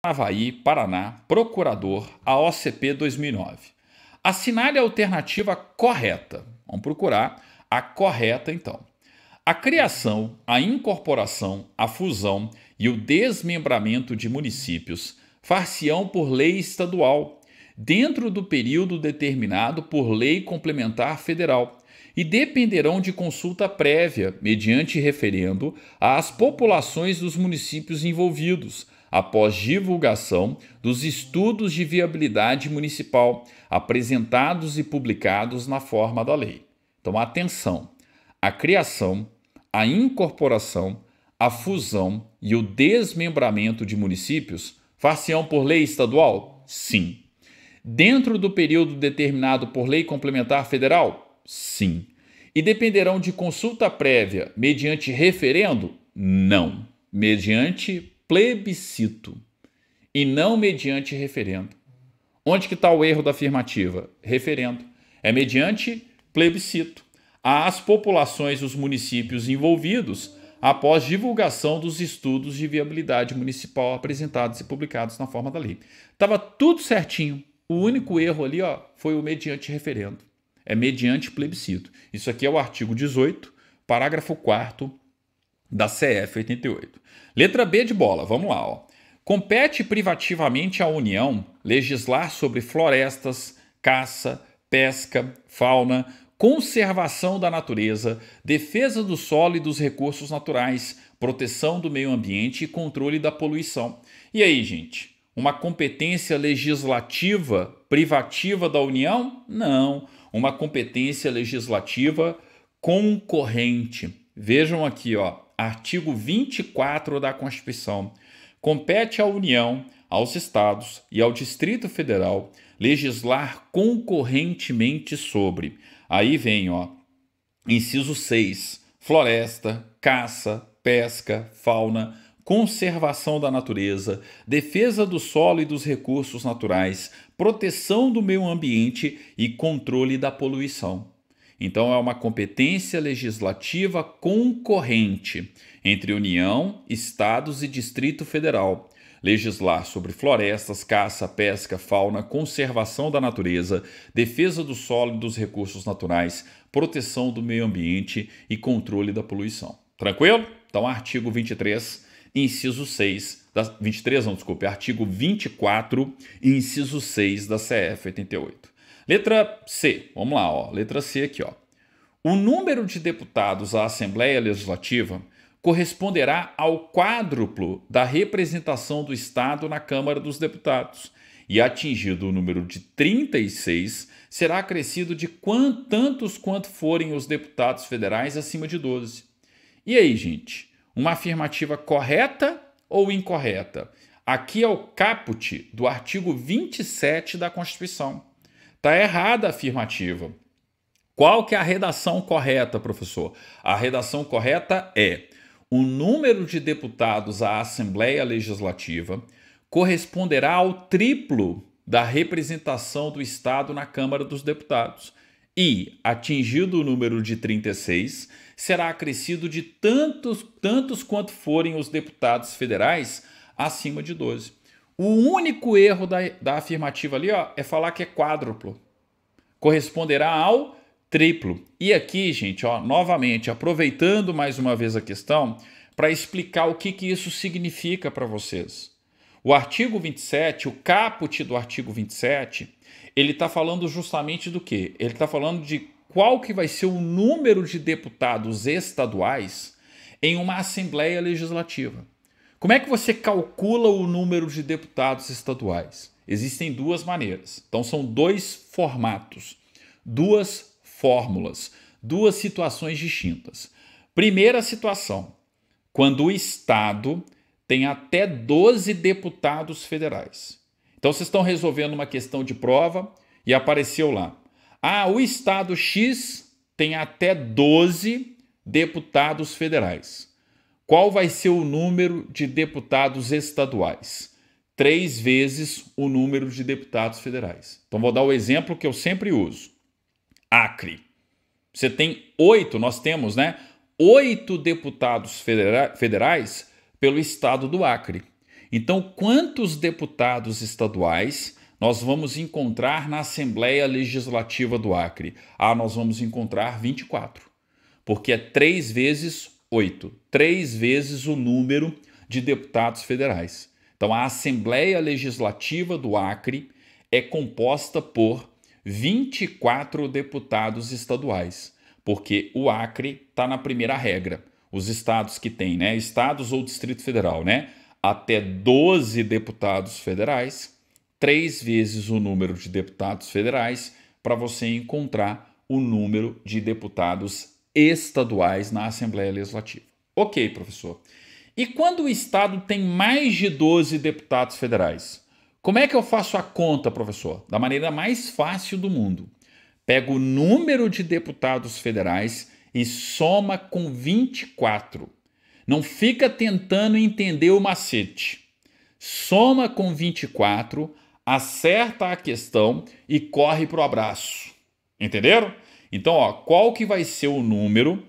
Havaí, Paraná, procurador, a OCP 2009. Assinale a alternativa correta. Vamos procurar a correta então. A criação, a incorporação, a fusão e o desmembramento de municípios far-se-ão por lei estadual, dentro do período determinado por lei complementar federal, e dependerão de consulta prévia, mediante referendo, às populações dos municípios envolvidos após divulgação dos estudos de viabilidade municipal apresentados e publicados na forma da lei. Então, atenção: a criação, a incorporação, a fusão e o desmembramento de municípios far-se-ão por lei estadual? Sim. Dentro do período determinado por lei complementar federal? Sim. E dependerão de consulta prévia mediante referendo? Não. Mediante plebiscito e não mediante referendo. Onde que está o erro da afirmativa? Referendo. É mediante plebiscito as populações e os municípios envolvidos após divulgação dos estudos de viabilidade municipal apresentados e publicados na forma da lei. Tava tudo certinho. O único erro ali ó, foi o mediante referendo. É mediante plebiscito. Isso aqui é o artigo 18, parágrafo 4 da CF 88. Letra B de bola, vamos lá. Ó. Compete privativamente à União legislar sobre florestas, caça, pesca, fauna, conservação da natureza, defesa do solo e dos recursos naturais, proteção do meio ambiente e controle da poluição. E aí, gente? Uma competência legislativa privativa da União? Não. Uma competência legislativa concorrente. Vejam aqui, ó artigo 24 da Constituição, compete à União, aos Estados e ao Distrito Federal legislar concorrentemente sobre. Aí vem, ó, inciso 6: floresta, caça, pesca, fauna, conservação da natureza, defesa do solo e dos recursos naturais, proteção do meio ambiente e controle da poluição. Então, é uma competência legislativa concorrente entre União, Estados e Distrito Federal. Legislar sobre florestas, caça, pesca, fauna, conservação da natureza, defesa do solo e dos recursos naturais, proteção do meio ambiente e controle da poluição. Tranquilo? Então, artigo 23, inciso 6 da 23, não, desculpe, artigo 24, inciso 6 da CF 88. Letra C, vamos lá, ó. letra C aqui. Ó. O número de deputados à Assembleia Legislativa corresponderá ao quádruplo da representação do Estado na Câmara dos Deputados. E atingido o número de 36, será acrescido de quantos, tantos quanto forem os deputados federais acima de 12. E aí, gente? Uma afirmativa correta ou incorreta? Aqui é o caput do artigo 27 da Constituição. Está errada a afirmativa. Qual que é a redação correta, professor? A redação correta é o número de deputados à Assembleia Legislativa corresponderá ao triplo da representação do Estado na Câmara dos Deputados. E, atingido o número de 36, será acrescido de tantos, tantos quanto forem os deputados federais acima de 12. O único erro da, da afirmativa ali ó, é falar que é quádruplo. Corresponderá ao triplo. E aqui, gente, ó, novamente, aproveitando mais uma vez a questão, para explicar o que, que isso significa para vocês. O artigo 27, o caput do artigo 27, ele está falando justamente do quê? Ele está falando de qual que vai ser o número de deputados estaduais em uma assembleia legislativa. Como é que você calcula o número de deputados estaduais? Existem duas maneiras. Então, são dois formatos, duas fórmulas, duas situações distintas. Primeira situação, quando o Estado tem até 12 deputados federais. Então, vocês estão resolvendo uma questão de prova e apareceu lá. Ah, o Estado X tem até 12 deputados federais. Qual vai ser o número de deputados estaduais? Três vezes o número de deputados federais. Então, vou dar o exemplo que eu sempre uso: Acre. Você tem oito, nós temos, né? Oito deputados federa federais pelo estado do Acre. Então, quantos deputados estaduais nós vamos encontrar na Assembleia Legislativa do Acre? Ah, nós vamos encontrar 24, porque é três vezes oito três vezes o número de deputados federais. Então, a Assembleia Legislativa do Acre é composta por 24 deputados estaduais, porque o Acre está na primeira regra. Os estados que têm, né? Estados ou Distrito Federal, né? Até 12 deputados federais, três vezes o número de deputados federais, para você encontrar o número de deputados estaduais na Assembleia Legislativa. Ok, professor. E quando o Estado tem mais de 12 deputados federais? Como é que eu faço a conta, professor? Da maneira mais fácil do mundo. Pega o número de deputados federais e soma com 24. Não fica tentando entender o macete. Soma com 24, acerta a questão e corre pro abraço. Entenderam? Então, ó, qual que vai ser o número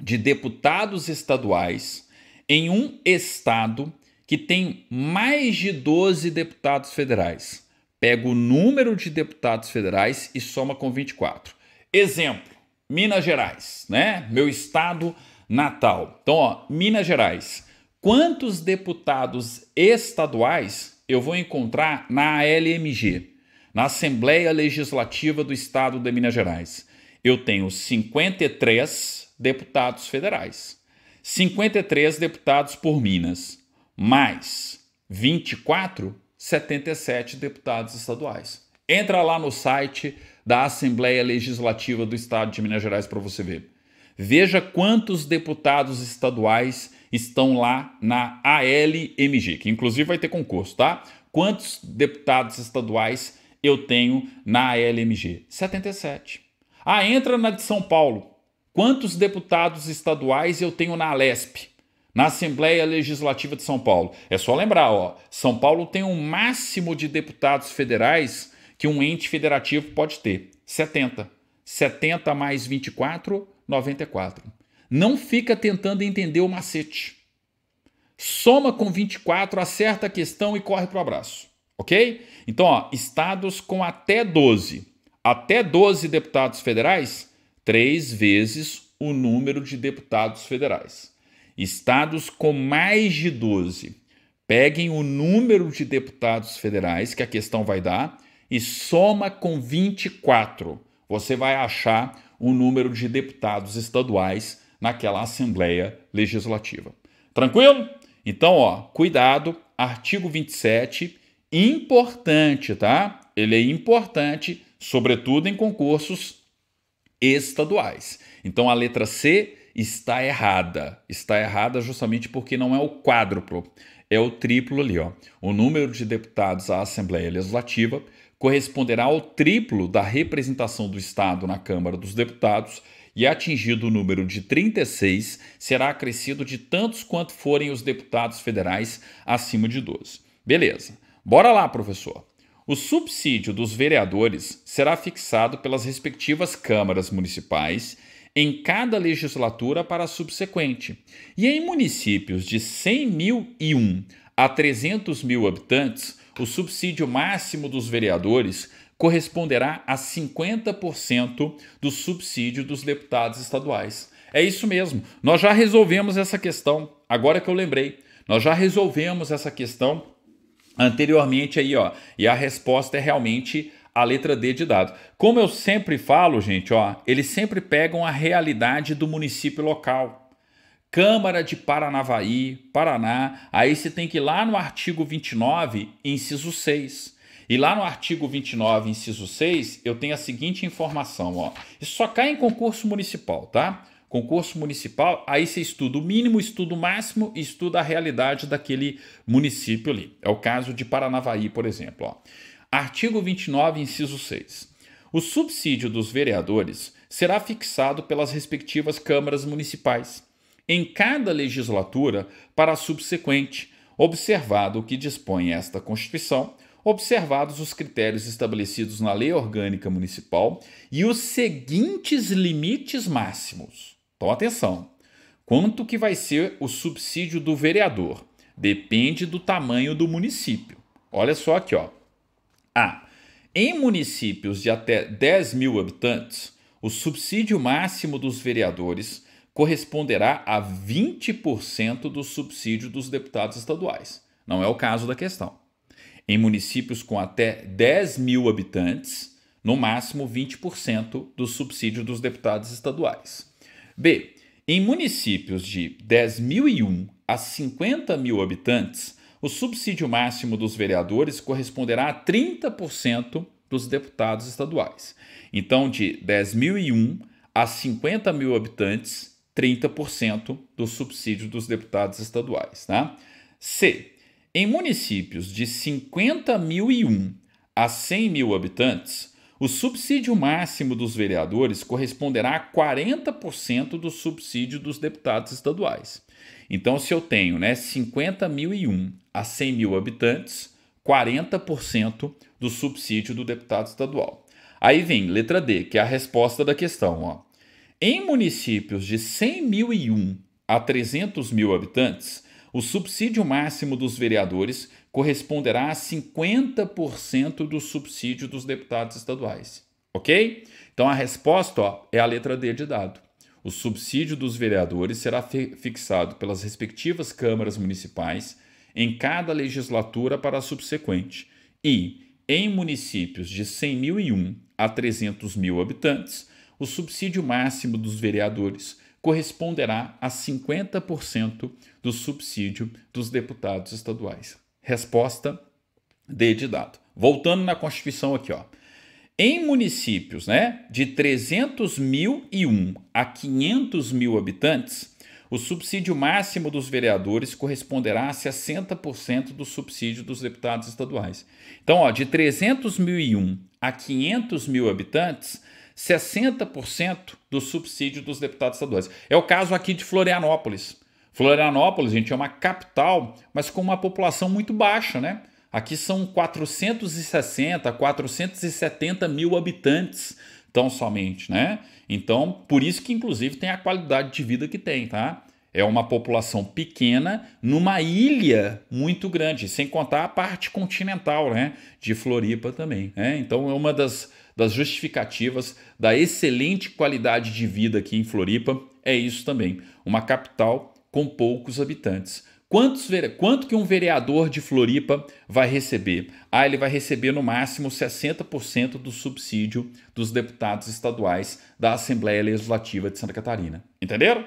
de deputados estaduais em um estado que tem mais de 12 deputados federais? Pega o número de deputados federais e soma com 24. Exemplo, Minas Gerais, né? Meu estado natal. Então, ó, Minas Gerais. Quantos deputados estaduais eu vou encontrar na ALMG, na Assembleia Legislativa do Estado de Minas Gerais? eu tenho 53 deputados federais, 53 deputados por Minas, mais 24, 77 deputados estaduais. Entra lá no site da Assembleia Legislativa do Estado de Minas Gerais para você ver. Veja quantos deputados estaduais estão lá na ALMG, que inclusive vai ter concurso, tá? Quantos deputados estaduais eu tenho na ALMG? 77. Ah, entra na de São Paulo. Quantos deputados estaduais eu tenho na Alesp? na Assembleia Legislativa de São Paulo. É só lembrar, ó, São Paulo tem um máximo de deputados federais que um ente federativo pode ter, 70. 70 mais 24, 94. Não fica tentando entender o macete. Soma com 24, acerta a questão e corre pro abraço, ok? Então, ó, estados com até 12 até 12 deputados federais, três vezes o número de deputados federais. Estados com mais de 12, peguem o número de deputados federais que a questão vai dar e soma com 24. Você vai achar o número de deputados estaduais naquela Assembleia Legislativa. Tranquilo? Então, ó, cuidado, artigo 27, importante, tá? Ele é importante sobretudo em concursos estaduais. Então a letra C está errada. Está errada justamente porque não é o quádruplo, é o triplo ali, ó. O número de deputados à Assembleia Legislativa corresponderá ao triplo da representação do Estado na Câmara dos Deputados e atingido o número de 36, será acrescido de tantos quanto forem os deputados federais acima de 12. Beleza. Bora lá, professor. O subsídio dos vereadores será fixado pelas respectivas câmaras municipais em cada legislatura para a subsequente. E em municípios de 100.001 a 300 mil habitantes, o subsídio máximo dos vereadores corresponderá a 50% do subsídio dos deputados estaduais. É isso mesmo. Nós já resolvemos essa questão. Agora que eu lembrei, nós já resolvemos essa questão anteriormente aí, ó. E a resposta é realmente a letra D de dado. Como eu sempre falo, gente, ó, eles sempre pegam a realidade do município local. Câmara de Paranavaí, Paraná. Aí você tem que ir lá no artigo 29, inciso 6. E lá no artigo 29, inciso 6, eu tenho a seguinte informação, ó. Isso só cai em concurso municipal, tá? Concurso municipal, aí você estuda o mínimo, estuda o máximo e estuda a realidade daquele município ali. É o caso de Paranavaí, por exemplo. Ó. Artigo 29, inciso 6. O subsídio dos vereadores será fixado pelas respectivas câmaras municipais, em cada legislatura para a subsequente, observado o que dispõe esta Constituição, observados os critérios estabelecidos na Lei Orgânica Municipal e os seguintes limites máximos. Então atenção. Quanto que vai ser o subsídio do vereador? Depende do tamanho do município. Olha só aqui, ó. A. Em municípios de até 10 mil habitantes, o subsídio máximo dos vereadores corresponderá a 20% do subsídio dos deputados estaduais. Não é o caso da questão. Em municípios com até 10 mil habitantes, no máximo 20% do subsídio dos deputados estaduais. B. Em municípios de 10.001 a 50 mil habitantes, o subsídio máximo dos vereadores corresponderá a 30% dos deputados estaduais. Então, de 10.001 a 50 mil habitantes, 30% do subsídio dos deputados estaduais. Tá? C. Em municípios de 50.001 a 100 mil habitantes, o subsídio máximo dos vereadores corresponderá a 40% do subsídio dos deputados estaduais. Então, se eu tenho né, 50.001 a 100 mil habitantes, 40% do subsídio do deputado estadual. Aí vem letra D, que é a resposta da questão. Ó. Em municípios de 100.001 a 300 mil habitantes, o subsídio máximo dos vereadores corresponderá a 50% do subsídio dos deputados estaduais. Ok? Então a resposta ó, é a letra D de dado. O subsídio dos vereadores será fixado pelas respectivas câmaras municipais em cada legislatura para a subsequente e, em municípios de 100.001 a 300 mil habitantes, o subsídio máximo dos vereadores corresponderá a 50% do subsídio dos deputados estaduais. Resposta D de dado. Voltando na Constituição aqui, ó. Em municípios né, de 300 mil e 1 a 500 mil habitantes, o subsídio máximo dos vereadores corresponderá a 60% do subsídio dos deputados estaduais. Então, ó, de 300 mil e 1 a 500 mil habitantes, 60% do subsídio dos deputados estaduais. É o caso aqui de Florianópolis. Florianópolis, gente, é uma capital, mas com uma população muito baixa, né? Aqui são 460, 470 mil habitantes tão somente, né? Então, por isso que inclusive tem a qualidade de vida que tem, tá? É uma população pequena numa ilha muito grande, sem contar a parte continental, né? De Floripa também, né? Então, é uma das, das justificativas da excelente qualidade de vida aqui em Floripa, é isso também. Uma capital com poucos habitantes. Quantos, quanto que um vereador de Floripa vai receber? Ah, ele vai receber no máximo 60% do subsídio dos deputados estaduais da Assembleia Legislativa de Santa Catarina. Entenderam?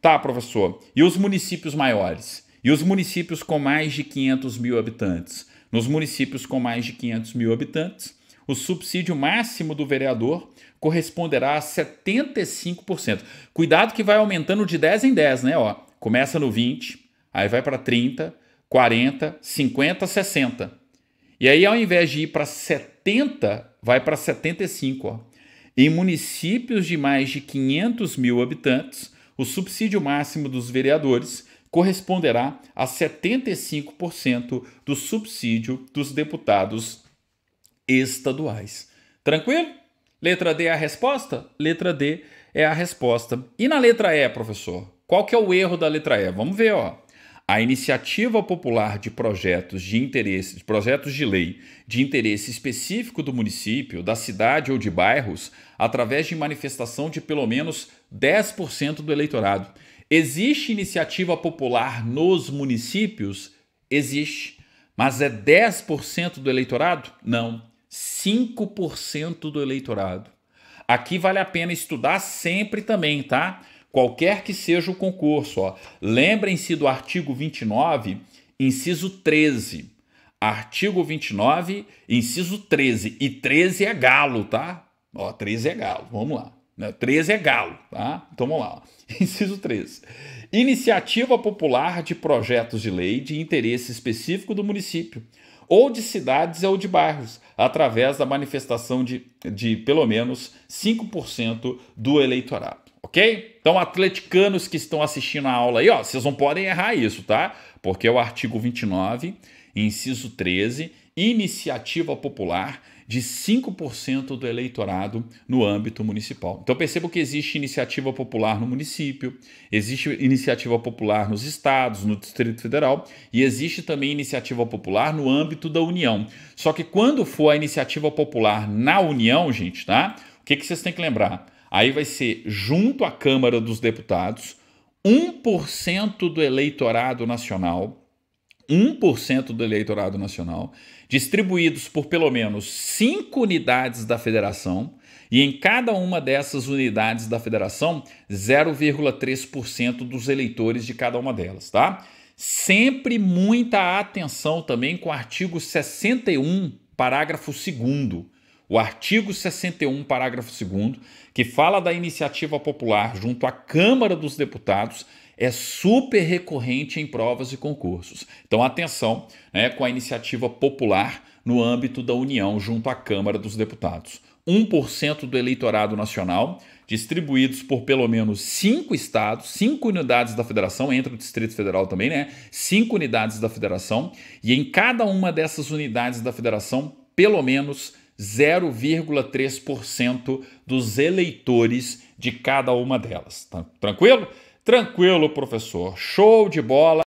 Tá, professor. E os municípios maiores? E os municípios com mais de 500 mil habitantes? Nos municípios com mais de 500 mil habitantes, o subsídio máximo do vereador corresponderá a 75%. Cuidado que vai aumentando de 10 em 10, né? Ó, Começa no 20, aí vai para 30, 40, 50, 60. E aí, ao invés de ir para 70, vai para 75. Ó. Em municípios de mais de 500 mil habitantes, o subsídio máximo dos vereadores corresponderá a 75% do subsídio dos deputados estaduais. Tranquilo? Letra D é a resposta? Letra D é a resposta. E na letra E, professor? Qual que é o erro da letra E? Vamos ver, ó. A iniciativa popular de projetos de interesse, projetos de lei de interesse específico do município, da cidade ou de bairros, através de manifestação de pelo menos 10% do eleitorado. Existe iniciativa popular nos municípios? Existe. Mas é 10% do eleitorado? Não. 5% do eleitorado. Aqui vale a pena estudar sempre também, tá? qualquer que seja o concurso. Lembrem-se do artigo 29, inciso 13. Artigo 29, inciso 13. E 13 é galo, tá? Ó, 13 é galo, vamos lá. 13 né? é galo, tá? Então vamos lá. Inciso 13. Iniciativa popular de projetos de lei de interesse específico do município, ou de cidades ou de bairros, através da manifestação de, de pelo menos 5% do eleitorado ok? Então, atleticanos que estão assistindo a aula aí, ó, vocês não podem errar isso, tá? Porque é o artigo 29, inciso 13, iniciativa popular de 5% do eleitorado no âmbito municipal. Então percebo que existe iniciativa popular no município, existe iniciativa popular nos estados, no Distrito Federal e existe também iniciativa popular no âmbito da União. Só que quando for a iniciativa popular na União, gente, tá? O que, que vocês têm que lembrar? Aí vai ser junto à Câmara dos Deputados, 1% do eleitorado nacional, 1% do eleitorado nacional, distribuídos por pelo menos cinco unidades da federação, e em cada uma dessas unidades da federação, 0,3% dos eleitores de cada uma delas, tá? Sempre muita atenção também com o artigo 61, parágrafo 2 o artigo 61, parágrafo 2, que fala da iniciativa popular junto à Câmara dos Deputados, é super recorrente em provas e concursos. Então, atenção né, com a iniciativa popular no âmbito da União junto à Câmara dos Deputados. 1% do eleitorado nacional, distribuídos por pelo menos cinco estados, cinco unidades da federação, entra o Distrito Federal também, né? Cinco unidades da federação, e em cada uma dessas unidades da federação, pelo menos 0,3% dos eleitores de cada uma delas. Tá tranquilo? Tranquilo, professor. Show de bola.